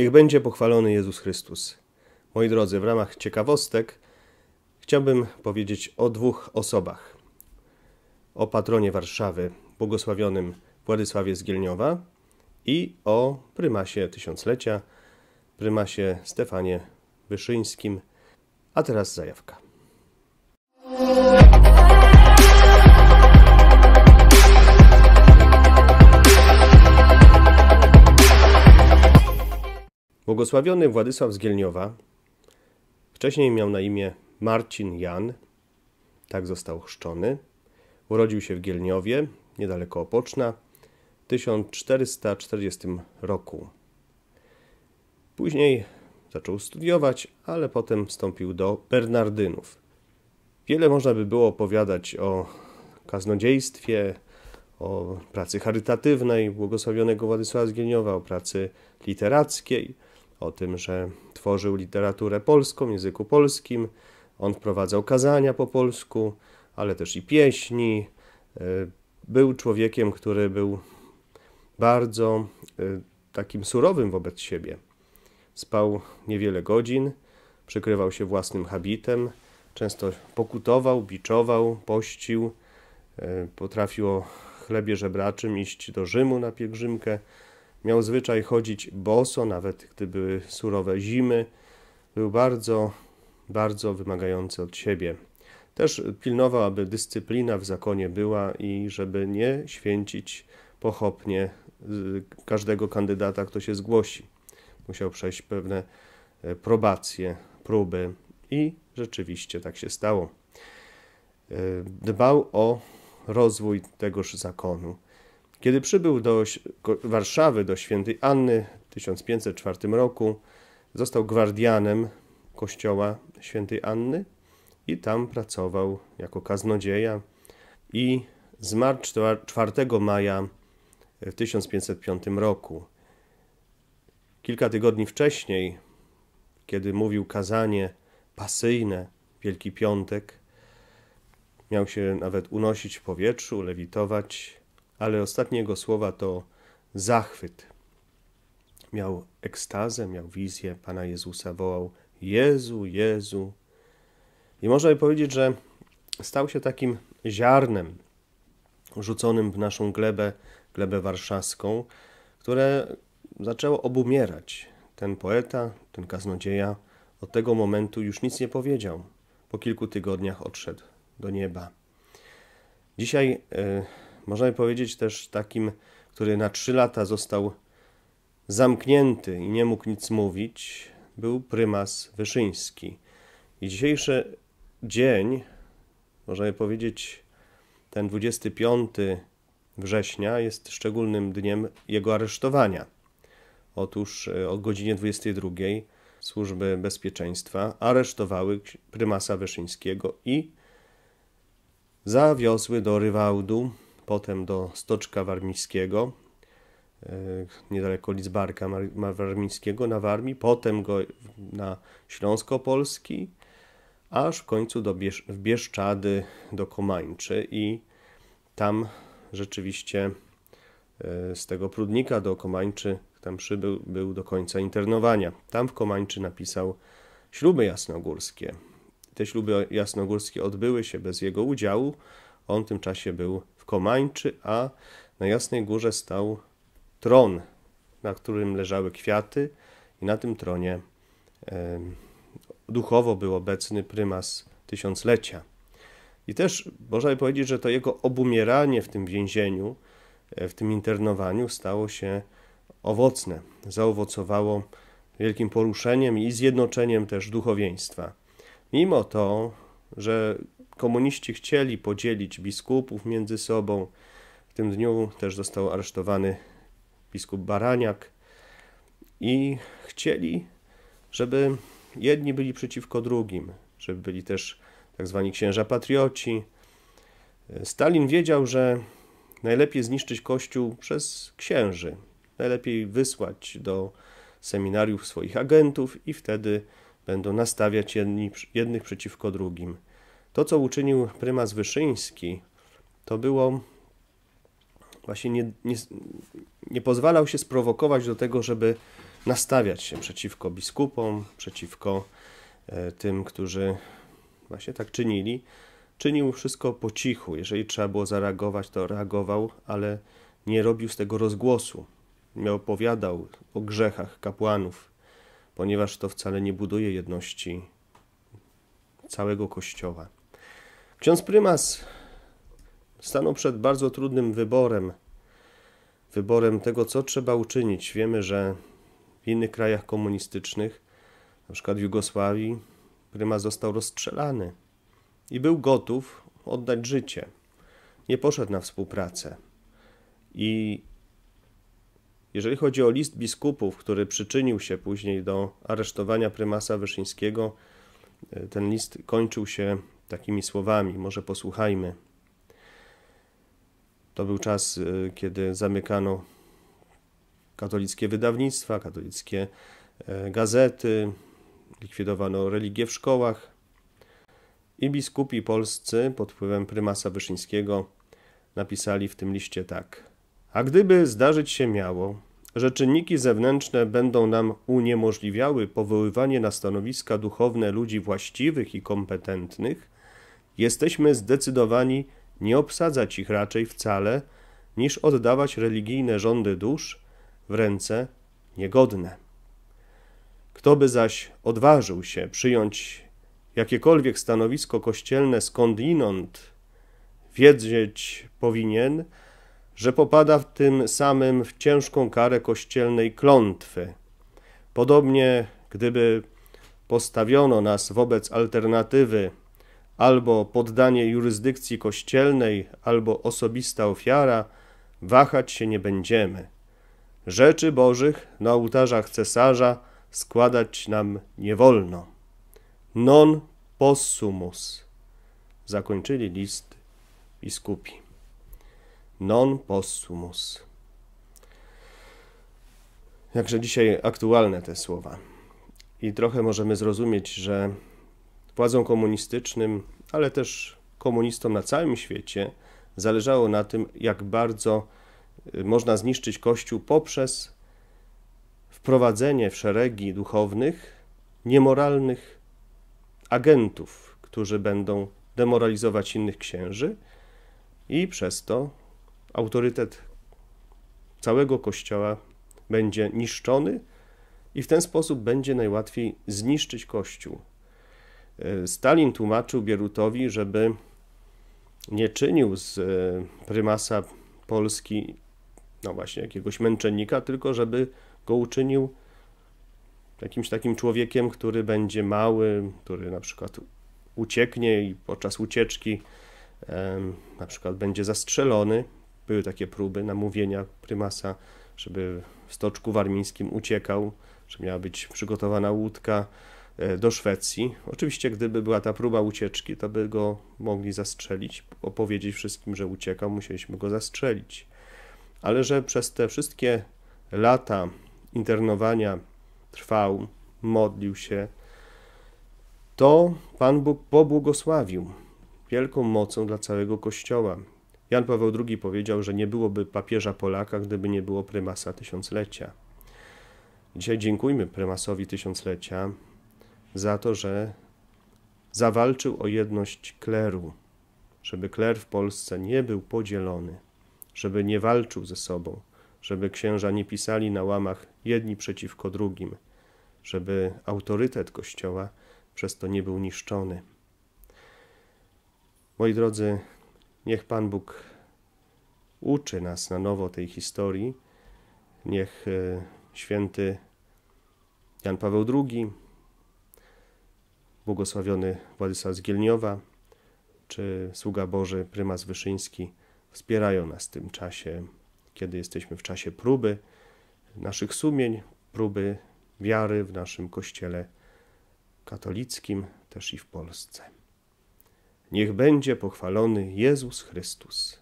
Niech będzie pochwalony Jezus Chrystus. Moi drodzy, w ramach ciekawostek chciałbym powiedzieć o dwóch osobach. O patronie Warszawy, błogosławionym Władysławie Zgielniowa i o prymasie tysiąclecia, prymasie Stefanie Wyszyńskim. A teraz zajawka. Błogosławiony Władysław Zgielniowa, wcześniej miał na imię Marcin Jan, tak został chrzczony, urodził się w Gielniowie, niedaleko Opoczna, w 1440 roku. Później zaczął studiować, ale potem wstąpił do Bernardynów. Wiele można by było opowiadać o kaznodziejstwie, o pracy charytatywnej błogosławionego Władysława Zgielniowa, o pracy literackiej, o tym, że tworzył literaturę polską, w języku polskim. On wprowadzał kazania po polsku, ale też i pieśni. Y, był człowiekiem, który był bardzo y, takim surowym wobec siebie. Spał niewiele godzin, przykrywał się własnym habitem, często pokutował, biczował, pościł, y, potrafił o chlebie żebraczym iść do Rzymu na pielgrzymkę, Miał zwyczaj chodzić boso, nawet gdy były surowe zimy. Był bardzo, bardzo wymagający od siebie. Też pilnował, aby dyscyplina w zakonie była i żeby nie święcić pochopnie y, każdego kandydata, kto się zgłosi. Musiał przejść pewne e, probacje, próby i rzeczywiście tak się stało. E, dbał o rozwój tegoż zakonu. Kiedy przybył do Warszawy, do świętej Anny w 1504 roku, został gwardianem kościoła świętej Anny i tam pracował jako kaznodzieja i zmarł 4 maja w 1505 roku. Kilka tygodni wcześniej, kiedy mówił kazanie pasyjne Wielki Piątek, miał się nawet unosić w powietrzu, lewitować, ale ostatnie jego słowa to zachwyt. Miał ekstazę, miał wizję Pana Jezusa, wołał Jezu, Jezu. I można by powiedzieć, że stał się takim ziarnem rzuconym w naszą glebę, glebę warszawską, które zaczęło obumierać. Ten poeta, ten kaznodzieja od tego momentu już nic nie powiedział. Po kilku tygodniach odszedł do nieba. Dzisiaj e, możemy powiedzieć też takim, który na trzy lata został zamknięty i nie mógł nic mówić, był prymas Wyszyński. I dzisiejszy dzień, możemy powiedzieć, ten 25 września jest szczególnym dniem jego aresztowania. Otóż e, o godzinie 22 służby bezpieczeństwa aresztowały prymasa Wyszyńskiego i zawiozły do Rywałdu potem do Stoczka Warmińskiego, e, niedaleko Lidzbarka Warmińskiego na Warmii, potem go na Śląsko-Polski, aż w końcu do Biesz w Bieszczady, do Komańczy i tam rzeczywiście e, z tego Prudnika do Komańczy, tam przybył był do końca internowania. Tam w Komańczy napisał śluby jasnogórskie. Te śluby jasnogórskie odbyły się bez jego udziału. On w tym czasie był Komańczy, a na Jasnej Górze stał tron, na którym leżały kwiaty i na tym tronie duchowo był obecny prymas tysiąclecia. I też można by powiedzieć, że to jego obumieranie w tym więzieniu, e, w tym internowaniu stało się owocne, zaowocowało wielkim poruszeniem i zjednoczeniem też duchowieństwa. Mimo to, że Komuniści chcieli podzielić biskupów między sobą. W tym dniu też został aresztowany biskup Baraniak i chcieli, żeby jedni byli przeciwko drugim, żeby byli też tak zwani księża patrioci. Stalin wiedział, że najlepiej zniszczyć Kościół przez księży, najlepiej wysłać do seminariów swoich agentów i wtedy będą nastawiać jedni, jednych przeciwko drugim. To, co uczynił prymas Wyszyński, to było właśnie nie, nie, nie pozwalał się sprowokować do tego, żeby nastawiać się przeciwko biskupom, przeciwko e, tym, którzy właśnie tak czynili. Czynił wszystko po cichu. Jeżeli trzeba było zareagować, to reagował, ale nie robił z tego rozgłosu. Nie opowiadał o grzechach kapłanów, ponieważ to wcale nie buduje jedności całego kościoła. Ksiądz prymas stanął przed bardzo trudnym wyborem. Wyborem tego, co trzeba uczynić. Wiemy, że w innych krajach komunistycznych, na przykład w Jugosławii, prymas został rozstrzelany i był gotów oddać życie. Nie poszedł na współpracę. I jeżeli chodzi o list biskupów, który przyczynił się później do aresztowania prymasa Wyszyńskiego, ten list kończył się takimi słowami. Może posłuchajmy. To był czas, y, kiedy zamykano katolickie wydawnictwa, katolickie e, gazety, likwidowano religię w szkołach i biskupi polscy pod wpływem prymasa Wyszyńskiego napisali w tym liście tak. A gdyby zdarzyć się miało, że czynniki zewnętrzne będą nam uniemożliwiały powoływanie na stanowiska duchowne ludzi właściwych i kompetentnych, Jesteśmy zdecydowani nie obsadzać ich raczej wcale, niż oddawać religijne rządy dusz w ręce niegodne. Kto by zaś odważył się przyjąć jakiekolwiek stanowisko kościelne skądinąd, wiedzieć powinien, że popada w tym samym w ciężką karę kościelnej klątwy. Podobnie, gdyby postawiono nas wobec alternatywy albo poddanie jurysdykcji kościelnej, albo osobista ofiara, wahać się nie będziemy. Rzeczy Bożych na ołtarzach cesarza składać nam nie wolno. Non possumus. Zakończyli list biskupi. Non possumus. Jakże dzisiaj aktualne te słowa. I trochę możemy zrozumieć, że Władzom komunistycznym, ale też komunistom na całym świecie zależało na tym, jak bardzo y, można zniszczyć Kościół poprzez wprowadzenie w szeregi duchownych niemoralnych agentów, którzy będą demoralizować innych księży i przez to autorytet całego Kościoła będzie niszczony i w ten sposób będzie najłatwiej zniszczyć Kościół. E, Stalin tłumaczył Bierutowi, żeby nie czynił z e, prymasa Polski, no właśnie, jakiegoś męczennika, tylko żeby go uczynił jakimś takim człowiekiem, który będzie mały, który na przykład ucieknie i podczas ucieczki na przykład będzie zastrzelony. Były takie próby namówienia prymasa, żeby w stoczku warmińskim uciekał, że miała być przygotowana łódka, E, do Szwecji. Oczywiście, gdyby była ta próba ucieczki, to by go mogli zastrzelić, opowiedzieć wszystkim, że uciekał, musieliśmy go zastrzelić. Ale że przez te wszystkie lata internowania trwał, modlił się, to Pan Bóg pobłogosławił wielką mocą dla całego Kościoła. Jan Paweł II powiedział, że nie byłoby papieża Polaka, gdyby nie było prymasa tysiąclecia. Dzisiaj dziękujmy prymasowi tysiąclecia, za to, że zawalczył o jedność kleru, żeby kler w Polsce nie był podzielony, żeby nie walczył ze sobą, żeby księża nie pisali na łamach jedni przeciwko drugim, żeby autorytet Kościoła przez to nie był niszczony. Moi drodzy, niech Pan Bóg uczy nas na nowo tej historii. Niech e, święty Jan Paweł II błogosławiony Władysław Zgielniowa czy sługa Boży prymas Wyszyński wspierają nas w tym czasie, kiedy jesteśmy w czasie próby naszych sumień, próby wiary w naszym kościele katolickim, też i w Polsce. Niech będzie pochwalony Jezus Chrystus.